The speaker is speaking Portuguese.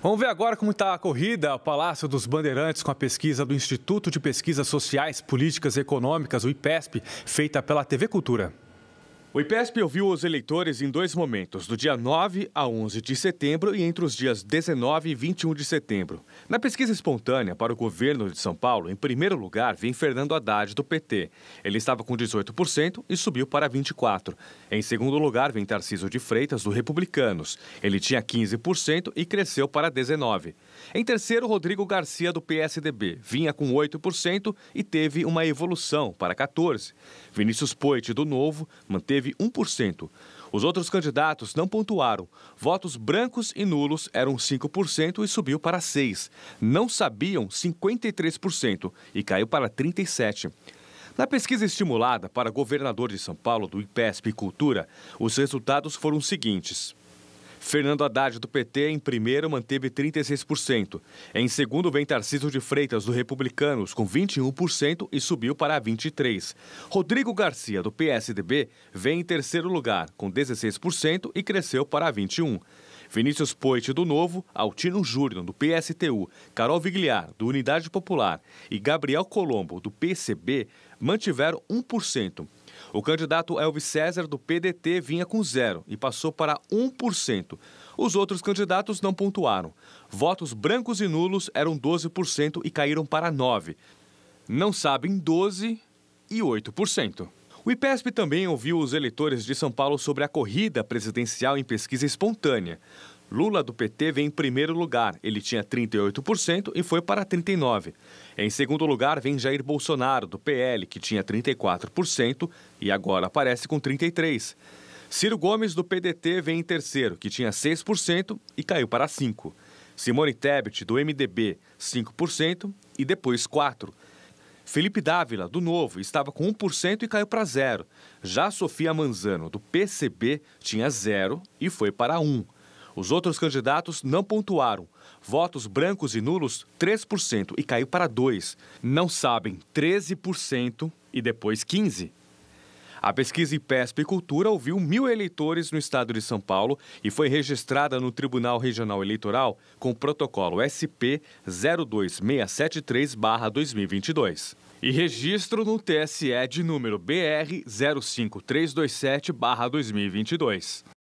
Vamos ver agora como está a corrida ao Palácio dos Bandeirantes com a pesquisa do Instituto de Pesquisas Sociais, Políticas e Econômicas, o IPESP, feita pela TV Cultura. O IPESP ouviu os eleitores em dois momentos, do dia 9 a 11 de setembro e entre os dias 19 e 21 de setembro. Na pesquisa espontânea para o governo de São Paulo, em primeiro lugar vem Fernando Haddad, do PT. Ele estava com 18% e subiu para 24%. Em segundo lugar vem Tarcísio de Freitas, do Republicanos. Ele tinha 15% e cresceu para 19%. Em terceiro, Rodrigo Garcia, do PSDB. Vinha com 8% e teve uma evolução para 14%. Vinícius Poit, do Novo, manteve teve 1%. Os outros candidatos não pontuaram. Votos brancos e nulos eram 5% e subiu para 6%. Não sabiam, 53%, e caiu para 37%. Na pesquisa estimulada para governador de São Paulo do IPESP Cultura, os resultados foram os seguintes. Fernando Haddad, do PT, em primeiro manteve 36%. Em segundo vem Tarcísio de Freitas, do Republicanos, com 21% e subiu para 23%. Rodrigo Garcia, do PSDB, vem em terceiro lugar, com 16% e cresceu para 21%. Vinícius Poit, do Novo, Altino Júnior, do PSTU, Carol Vigliar, do Unidade Popular e Gabriel Colombo, do PCB, mantiveram 1%. O candidato Elvis César, do PDT, vinha com zero e passou para 1%. Os outros candidatos não pontuaram. Votos brancos e nulos eram 12% e caíram para 9%. Não sabem 12% e 8%. O IPESP também ouviu os eleitores de São Paulo sobre a corrida presidencial em pesquisa espontânea. Lula do PT vem em primeiro lugar, ele tinha 38% e foi para 39%. Em segundo lugar vem Jair Bolsonaro do PL, que tinha 34% e agora aparece com 33%. Ciro Gomes do PDT vem em terceiro, que tinha 6% e caiu para 5%. Simone Tebet do MDB, 5% e depois 4%. Felipe Dávila, do Novo, estava com 1% e caiu para zero. Já Sofia Manzano, do PCB, tinha zero e foi para 1. Os outros candidatos não pontuaram. Votos brancos e nulos, 3%, e caiu para 2%. Não sabem, 13% e depois 15%. A pesquisa IPESP Cultura ouviu mil eleitores no estado de São Paulo e foi registrada no Tribunal Regional Eleitoral com o protocolo SP 02673-2022. E registro no TSE de número BR 05327-2022.